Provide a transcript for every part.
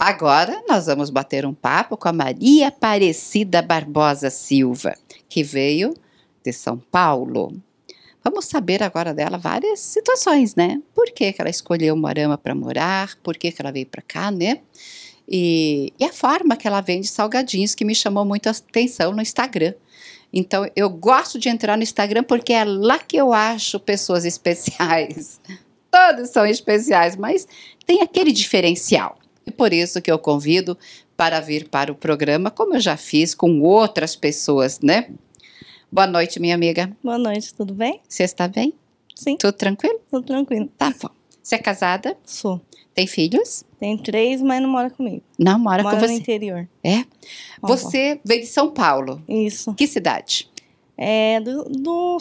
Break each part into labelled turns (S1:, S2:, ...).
S1: Agora nós vamos bater um papo com a Maria Aparecida Barbosa Silva, que veio de São Paulo. Vamos saber agora dela várias situações, né? Por que, que ela escolheu Moarama para morar, por que, que ela veio para cá, né? E, e, a forma que ela vende salgadinhos que me chamou muito a atenção no Instagram. Então eu gosto de entrar no Instagram porque é lá que eu acho pessoas especiais. Todos são especiais, mas tem aquele diferencial. E por isso que eu convido para vir para o programa, como eu já fiz com outras pessoas, né? Boa noite, minha amiga.
S2: Boa noite, tudo bem?
S1: Você está bem? Sim. Tudo tranquilo?
S2: Tudo tranquilo. Tá bom. Você é casada? Sou. Tem filhos? Tem três, mas não
S1: mora comigo. Não mora com você? Mora no interior. É? você veio de São Paulo. Isso. Que cidade? É do... do,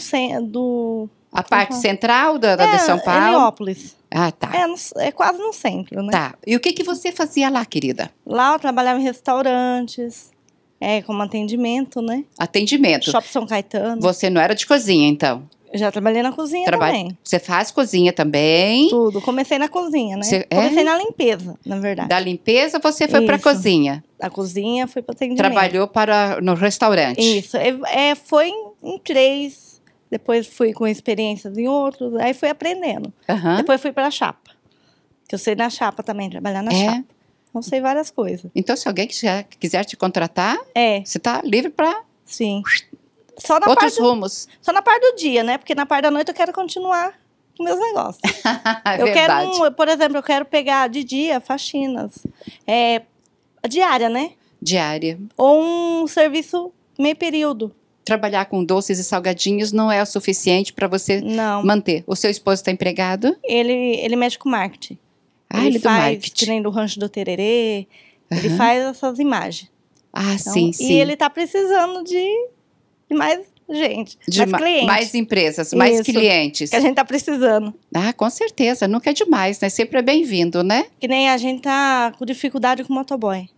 S1: do a parte central da, da é, de São Paulo? Heliópolis. Ah, tá.
S2: É, é, quase no centro, né? Tá.
S1: E o que, que você fazia lá, querida?
S2: Lá eu trabalhava em restaurantes, é, como atendimento, né?
S1: Atendimento. Shopping
S2: São Caetano.
S1: Você não era de cozinha, então?
S2: Eu já trabalhei na cozinha Traba... também.
S1: Você faz cozinha também? Tudo. Comecei na cozinha, né? Você... É? Comecei na
S2: limpeza, na verdade. Da limpeza você foi para cozinha? Da cozinha fui para atendimento. Trabalhou
S1: para no restaurante? Isso.
S2: É, é foi em três depois fui com experiências em outros, aí fui aprendendo. Uhum. Depois fui para a chapa, que eu sei na chapa também, trabalhar na é. chapa.
S1: Não sei várias coisas. Então, se alguém quiser te contratar, é. você está livre para... Sim.
S2: Só na Outros parte do, rumos. Só na parte do dia, né? Porque na parte da noite eu quero continuar com meus negócios.
S1: é eu quero,
S2: um, por exemplo, eu quero pegar de dia faxinas. É, diária, né? Diária. Ou um serviço meio período
S1: trabalhar com doces e salgadinhos não é o suficiente para você não. manter. O seu esposo está empregado?
S2: Ele, ele mexe com marketing. Ah, ele, ele faz, do marketing. do Rancho do Tererê. Uhum. Ele faz essas imagens. Ah, então, sim, sim. E ele está precisando de, de mais gente, de mais clientes. Mais empresas, mais Isso, clientes. Que a gente está precisando.
S1: Ah, com certeza.
S2: Nunca é demais, né? Sempre é bem-vindo, né? Que nem a gente tá com dificuldade com o motoboy.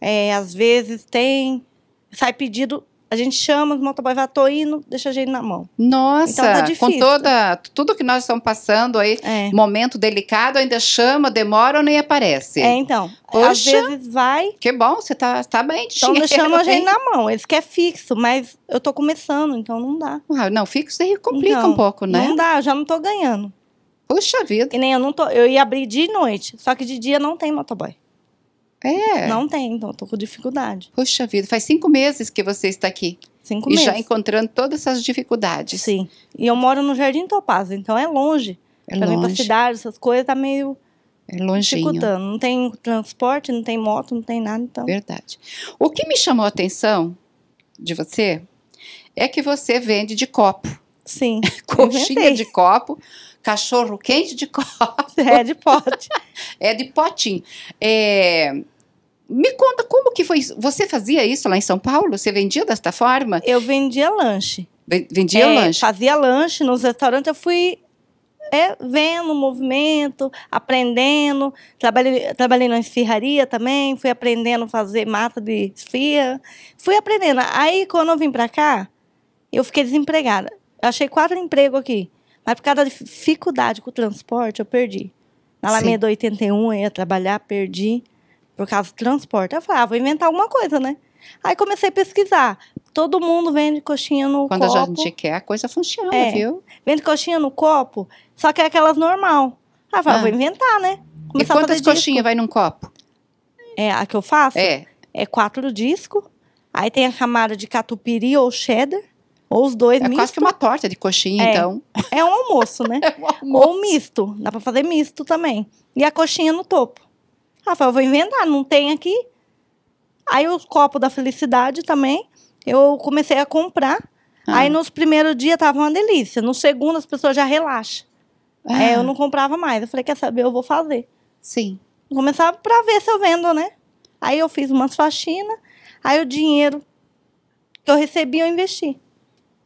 S2: É, às vezes tem. Sai pedido a gente chama, o motoboy vai, ah, tô indo, deixa a gente na mão.
S1: Nossa, então tá com toda, tudo que nós estamos passando aí, é. momento delicado, ainda chama, demora ou nem aparece. É, então. Poxa, às vezes vai. Que bom, você tá, tá bem de Então dinheiro, a gente na
S2: mão. Eles querem é fixo, mas eu tô começando, então não dá. Ah, não, fixo aí complica então, um pouco, né? Não dá, eu já não tô ganhando. Puxa vida. Que nem eu não tô. Eu ia abrir de noite, só que de dia não tem motoboy.
S1: É. Não tem, então eu tô com dificuldade. Poxa vida, faz cinco meses que você está aqui.
S2: Cinco e meses. E já encontrando todas essas dificuldades. Sim. E eu moro no Jardim Topaz, então é longe. É pra longe. pra cidade, essas coisas tá meio. É Dificultando. Não tem transporte, não tem moto, não tem nada, então. Verdade. O que me chamou a atenção de você
S1: é que você vende de copo. Sim. Coxinha de copo cachorro quente de copo. É de pote. é de potinho. É... Me conta como que foi isso? Você fazia isso lá em São Paulo? Você vendia desta forma?
S2: Eu vendia lanche. Vendia é, lanche? Fazia lanche nos restaurantes. Eu fui é, vendo o movimento, aprendendo. Trabalhei, trabalhei na esfirraria também, fui aprendendo a fazer massa de esfia. Fui aprendendo. Aí, quando eu vim para cá, eu fiquei desempregada. achei quatro empregos aqui. Mas por causa da dificuldade com o transporte, eu perdi. Na Alameda Sim. 81, eu ia trabalhar, perdi. Por causa do transporte. Eu falei, ah, vou inventar alguma coisa, né? Aí comecei a pesquisar. Todo mundo vende coxinha no Quando copo. Quando a gente quer, a coisa funciona, é. viu? Vende coxinha no copo, só que é aquelas normal. Aí eu falei, ah. vou ah. inventar, né? Começar e quantas coxinhas vai num copo? É, a que eu faço? É. É quatro discos. Aí tem a camada de catupiry ou cheddar. Ou os dois é misto. quase que uma torta de coxinha, é. então. É um almoço, né? é um almoço. Ou misto. Dá pra fazer misto também. E a coxinha no topo. Rafael, eu vou inventar, não tem aqui. Aí o copo da felicidade também. Eu comecei a comprar. Ah. Aí nos primeiros dias tava uma delícia. No segundo as pessoas já relaxam. Ah. É, eu não comprava mais. Eu falei, quer saber? Eu vou fazer. Sim. Começar pra ver se eu vendo, né? Aí eu fiz umas faxinas. Aí o dinheiro que eu recebi, eu investi.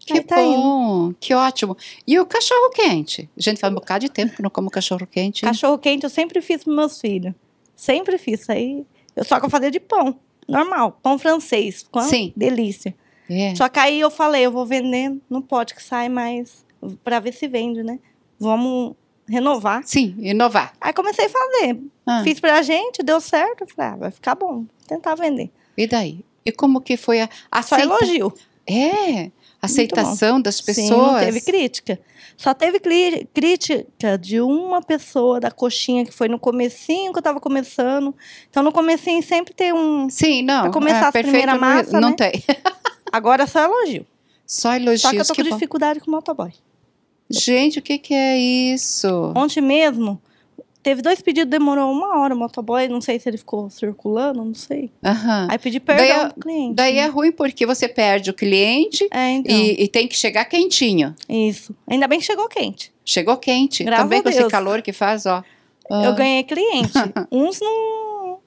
S2: Que Aí tá bom, indo. que ótimo. E o cachorro quente? Gente, faz um bocado de tempo que não como cachorro quente. Cachorro quente eu sempre fiz para meus filhos. Sempre fiz. Aí, eu só que eu fazia de pão, normal, pão francês. Quão Sim. Delícia. É. Só que aí eu falei, eu vou vender, não pode que sai mais, para ver se vende, né? Vamos renovar. Sim, inovar. Aí comecei a fazer. Ah. Fiz pra gente, deu certo. Falei, ah, vai ficar bom, vou tentar vender. E daí? E como que foi a... a Só aceita... elogio. É, aceitação das pessoas. Sim, não teve crítica. Só teve crítica de uma pessoa da coxinha que foi no comecinho que eu estava começando. Então no comecinho sempre tem um Sim, não. Pra começar é, a primeira é, massa, não, né? tem. Agora é só elogio. Só elogios. Só que eu tô com dificuldade com o motoboy. Gente, o que, que é isso? Ontem mesmo, Teve dois pedidos, demorou uma hora o motoboy, não sei se ele ficou circulando, não sei.
S1: Uhum. Aí pedi perdão daí, pro é
S2: cliente. Daí é né? é
S1: ruim porque você perde o cliente é, então. e, e, tem que chegar quentinho. Isso. Ainda bem que chegou quente. Chegou quente. Graças Também com Deus. esse calor que faz, ó. Eu ah. ganhei cliente. Uns não.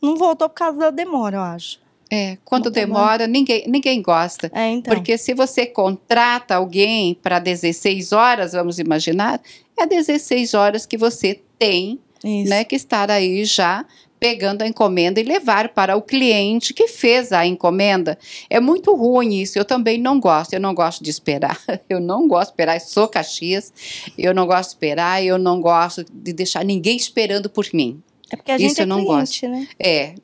S1: Não voltou por causa da demora, eu acho. É, quando tá demora, ninguém, ninguém gosta. É, então. Porque se você contrata alguém para 16 horas, vamos imaginar, é 16 horas que você tem Isso. né, que estar aí já pegando a encomenda e levar para o cliente que fez a encomenda. É muito ruim isso. Eu também não gosto. Eu não gosto de esperar. Eu não gosto de esperar. Eu sou Caxias. Eu não gosto de esperar. Eu não gosto de deixar ninguém esperando por mim.
S2: É porque a gente isso é eu não cliente,
S1: gosto. né? É.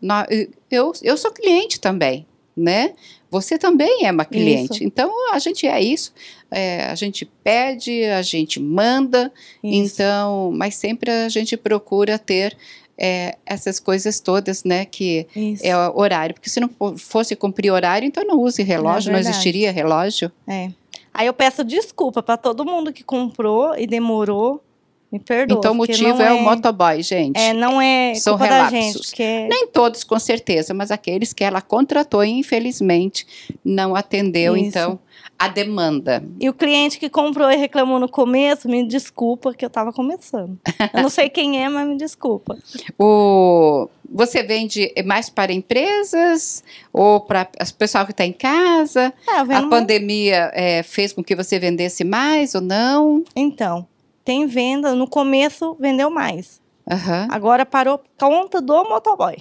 S1: Eu, eu sou cliente também, né? Você também é uma cliente. Isso. Então a gente é isso é, a gente pede, a gente manda, Isso. então, mas sempre a gente procura ter é, essas coisas todas, né? Que Isso. é horário. Porque se não fosse cumprir horário, então não use relógio, não, é não existiria relógio.
S2: É. Aí eu peço desculpa para todo mundo que comprou e demorou me perdoa. Então o motivo é, é, o é-
S1: motoboy, gente. É, não é São relapsos. Gente, Nem todos, com certeza, mas aqueles que ela contratou e infelizmente não atendeu, Isso. então,
S2: a demanda. E o cliente que comprou e reclamou no começo, me desculpa que eu estava começando. eu não sei quem é, mas me desculpa.
S1: O... Você vende mais para empresas ou para o pessoal que está em casa?
S2: É, a pandemia é, fez com que você vendesse mais ou não? Então, tem venda. No começo vendeu mais. Uhum. Agora parou por conta do motoboy.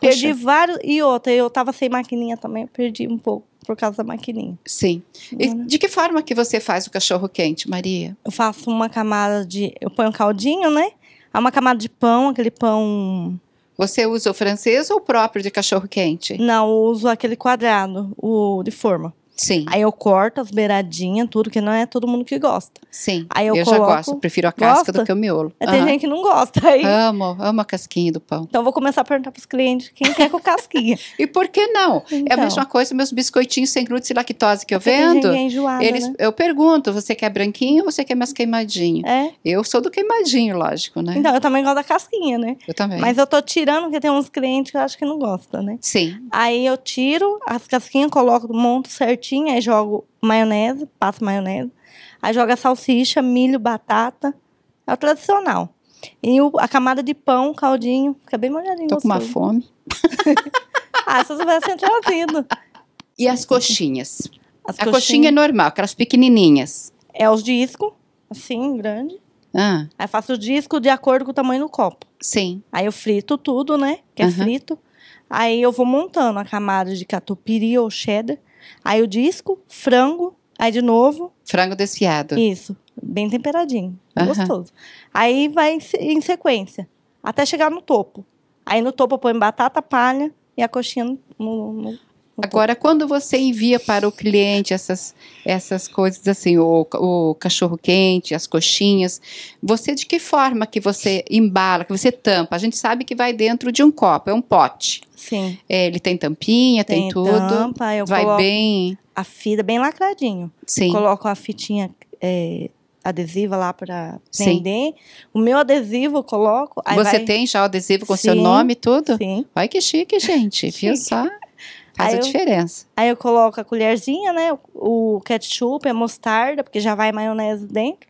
S2: Perdi vários. E outra, eu tava sem maquininha também, perdi um pouco por causa da maquininha.
S1: Sim. E uhum. de que forma que você faz o cachorro quente, Maria? Eu faço uma
S2: camada de. Eu ponho um caldinho, né? É uma camada de pão, aquele pão. Você usa o francês ou o próprio de cachorro quente? Não, eu uso aquele quadrado, o de forma. Sim. Aí eu corto as beiradinhas, tudo, que não é todo mundo que gosta. Sim. Aí eu, eu coloco, já gosto, prefiro a casca gosta? do que o miolo. Uhum. Tem gente que não gosta. Aí... Amo, amo a casquinha do pão. Então vou
S1: começar a perguntar para os clientes quem quer com casquinha. e por que não? Então. É a então. mesma coisa, meus biscoitinhos sem glúten e lactose que eu vendo. Tem gente é enjoada, eles, né? Eu pergunto, você quer branquinho ou você quer mais queimadinho? É. Eu sou do queimadinho, lógico, né? Então,
S2: eu também gosto da casquinha, né? Eu também. Mas eu tô tirando, porque tem uns clientes que eu acho que não gostam, né? Sim. Aí eu tiro as casquinhas, coloco, monto certinho fatiinha, aí jogo maionese, passo maionese. Aí joga salsicha, milho, batata. É o tradicional. E o, a camada de pão, caldinho, fica bem molhadinho. Tô com uma fome. ah, se eu soubesse, eu tinha E as coxinhas? As a coxinha... É coxinha é normal,
S1: aquelas pequenininhas.
S2: É os disco, assim, grande. Ah. Aí faço o disco de acordo com o tamanho do copo. Sim. Aí eu frito tudo, né? Que é frito. Aí eu vou montando a camada de catupiry ou cheddar. Aí o disco, frango, aí de novo. Frango desfiado. Isso, bem temperadinho, gostoso. Aí vai em sequência, até chegar no topo. Aí no topo eu ponho batata palha e a coxinha no, no, no Agora, quando você envia
S1: para o cliente essas, essas coisas assim, o, o cachorro quente, as coxinhas, você de que forma que você embala, que você tampa? A gente sabe que vai dentro de um copo, é um pote. Sim. É, ele tem tampinha, tem, tem tudo. Tampa, eu vai bem.
S2: A fita bem lacradinho. Sim. Eu coloco a fitinha. É, adesiva lá para vender. O meu adesivo eu coloco. Você vai... tem já o adesivo com sim, seu nome e
S1: tudo? Sim. Vai que chique, gente. Viu só?
S2: Faz aí a eu, diferença. Aí eu coloco a colherzinha, né? O ketchup, a mostarda, porque já vai maionese dentro.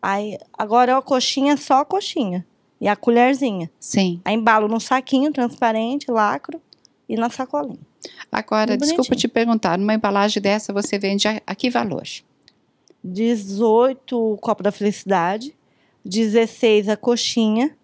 S2: Aí, agora é a coxinha, é só a coxinha. E a colherzinha. Sim. Aí embalo num saquinho transparente, lacro e na sacolinha.
S1: Agora, desculpa te perguntar, numa embalagem dessa você vende a, a que valor?
S2: 18 o copo da felicidade, 16 a coxinha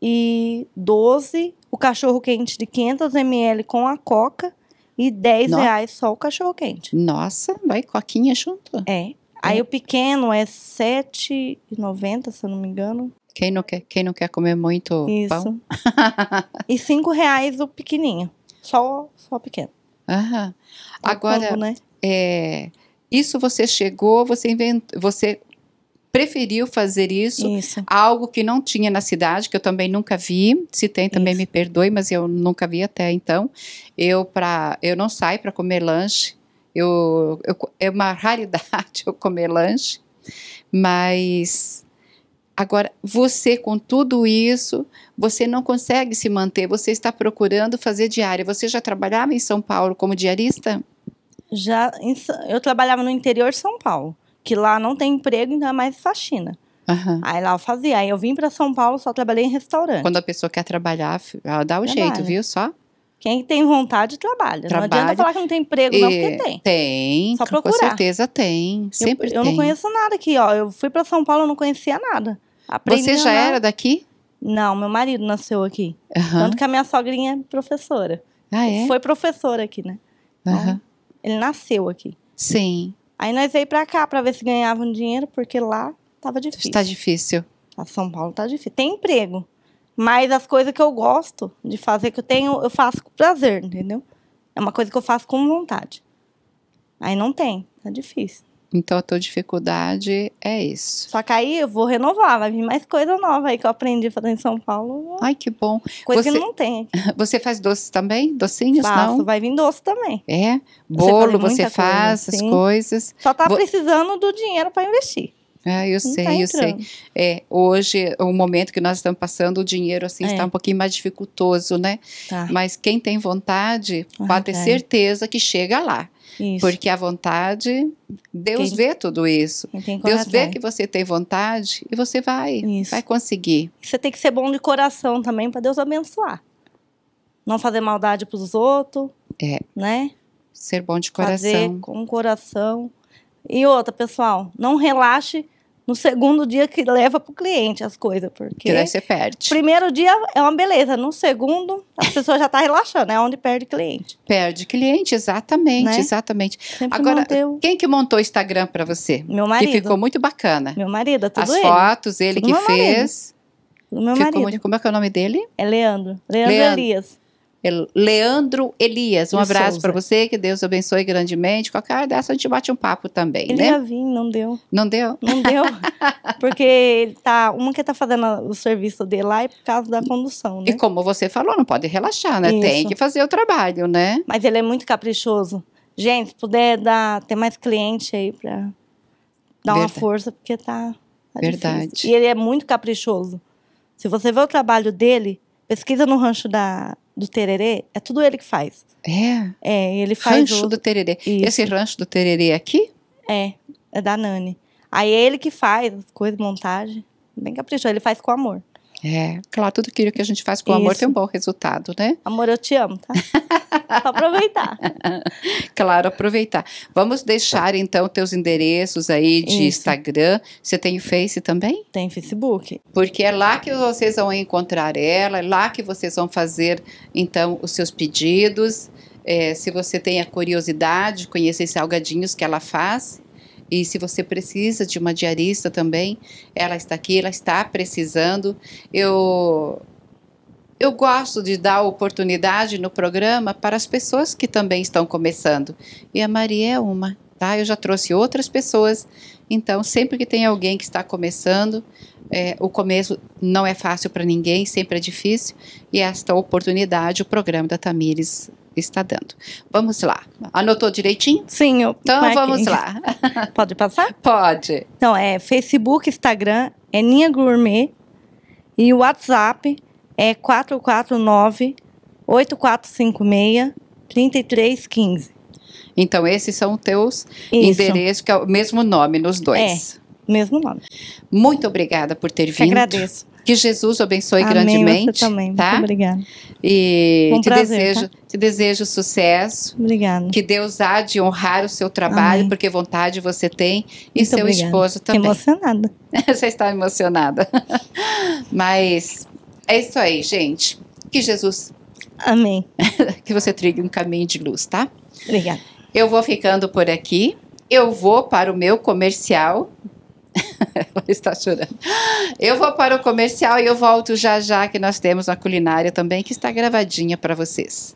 S2: e 12 o cachorro quente de 500 ml com a coca e 10 reais só o cachorro quente.
S1: Nossa, vai coquinha junto. É. Aí é. o
S2: pequeno é 7,90, se eu não me engano.
S1: Quem não quer, quem não quer comer muito Isso. pão?
S2: e cinco reais o pequenininho. Só, só o pequeno. Aham. Agora, combo, né?
S1: é, isso você chegou, você inventou, você preferiu fazer isso, isso, algo que não tinha na cidade, que eu também nunca vi. Se tem também isso. me perdoe, mas eu nunca vi até então. Eu para eu não saio para comer lanche. Eu, eu, é uma raridade eu comer lanche, mas agora você com tudo isso, você não consegue se manter, você está procurando fazer diária. Você já trabalhava em São Paulo como diarista?
S2: Já, eu trabalhava no interior de São Paulo que lá não tem emprego, então é mais faxina. Uhum. Aí lá eu fazia. Aí eu vim para São Paulo, só trabalhei em restaurante. Quando a
S1: pessoa quer trabalhar, ela
S2: dá o Trabalha. jeito, viu? Só. Quem tem vontade, trabalha. trabalha. Não adianta falar que não tem emprego, e... não, porque tem. Tem, só procurar. com certeza tem. Sempre eu, eu tem. Eu não conheço nada aqui, ó. Eu fui para São Paulo, eu não conhecia nada.
S1: Aprendi Você já era
S2: daqui? Não, meu marido nasceu aqui. Uhum. Tanto que a minha sogrinha é professora. Ah, é? Foi professora aqui, né? Uhum. Então, ele nasceu aqui. Sim. Aí nós veio para cá para ver se ganhava um dinheiro, porque lá tava difícil. Está difícil. A São Paulo tá difícil. Tem emprego, mas as coisas que eu gosto de fazer, que eu tenho, eu faço com prazer, entendeu? É uma coisa que eu faço com vontade. Aí não tem, tá difícil.
S1: Então a tua dificuldade é isso.
S2: Só que aí eu vou renovar, vai vir mais coisa nova aí que eu aprendi fazendo em São Paulo. Ai, que bom. Coisa você, que não tem.
S1: Você faz doces também? Docinhos? Faço, não? vai vir doce também. É? Bolo, você, você faz coisa, as sim. coisas.
S2: Só tá precisando do dinheiro para investir.
S1: Ah, eu não sei, tá eu sei. É, hoje, o momento que nós estamos passando, o dinheiro assim é. está um pouquinho mais dificultoso, né? Tá. Mas quem tem vontade, ah, pode ter tá. certeza que chega lá. Isso. Porque a vontade, Deus Quem... vê tudo isso. Deus vê vai. que você tem vontade
S2: e você vai, isso. vai conseguir. Você tem que ser bom de coração também para Deus abençoar. Não fazer maldade para os outros, é. né?
S1: Ser bom de coração. Fazer
S2: com coração. E outra, pessoal, não relaxe no segundo dia que leva pro cliente as coisas, porque... Que daí você perde. Primeiro dia é uma beleza, no segundo a pessoa já está relaxando, é onde perde cliente.
S1: Perde cliente, exatamente, né? exatamente. Sempre Agora, quem que montou o Instagram para você? Meu marido. Que ficou muito bacana. Meu marido, tudo As ele. fotos, ele tudo que fez. Marido. O meu marido. Muito, como é que é o nome dele? É Leandro. Leandro, Leandro. Elias. Leandro Elias. Um e abraço para você, que Deus abençoe grandemente. Qualquer dessa a gente bate um papo também, ele né? Ele ia
S2: vir, não deu.
S1: Não deu? Não deu.
S2: Porque ele tá, uma que tá fazendo o serviço dele lá é por causa da condução, né? E como você falou, não pode relaxar, né? Isso. Tem que fazer o trabalho, né? Mas ele é muito caprichoso. Gente, se puder dar, ter mais cliente aí para dar Verdade. uma força, porque tá, tá Verdade. Difícil. E ele é muito caprichoso. Se você ver o trabalho dele, pesquisa no rancho da do tererê, é tudo ele que faz. É? É, ele faz. Rancho o... do tererê. Isso. Esse rancho do tererê é aqui? É, é da Nani. Aí é ele que faz as coisas, montagem. Bem caprichoso, ele faz com amor. É, claro, tudo aquilo que a gente faz com Isso. amor tem um bom
S1: resultado, né? Amor, eu te amo,
S2: tá? aproveitar.
S1: claro, aproveitar. Vamos deixar então teus endereços aí de Isso. Instagram. Você tem o Face também? Tem Facebook. Porque é lá que vocês vão encontrar ela, é lá que vocês vão fazer então os seus pedidos. É, se você tem a curiosidade de conhecer esses salgadinhos que ela faz, e se você precisa de uma diarista também, ela está aqui, ela está precisando. Eu eu gosto de dar oportunidade no programa para as pessoas que também estão começando. E a Maria é uma, tá? Eu já trouxe outras pessoas. Então, sempre que tem alguém que está começando, é, o começo não é fácil para ninguém, sempre é difícil. E esta oportunidade o programa da Tamires está dando. Vamos lá. Anotou direitinho?
S2: Sim. Eu então vamos lá. Pode passar?
S1: Pode.
S2: Então é Facebook, Instagram, é Ninha Gourmet e WhatsApp é 449 8456 3315. Então, esses
S1: são os teus endereços, que é o mesmo nome nos dois. É, mesmo nome. Muito obrigada por ter vindo. agradeço. Que Jesus abençoe Amém, grandemente. Você também. Tá? Muito obrigada. E um te, prazer, desejo, tá? te desejo sucesso. Obrigada. Que Deus há de honrar o seu trabalho, Amém. porque vontade você tem, e Muito seu obrigada. esposo também. Estou emocionada. você está emocionada. Mas É isso aí, gente. Que Jesus. Amém. que você trilhe um caminho de luz, tá? Obrigada. Eu vou ficando por aqui. Eu vou para o meu comercial. Ela está chorando. Eu vou para o comercial e eu volto já já que nós temos uma culinária também que está gravadinha para vocês.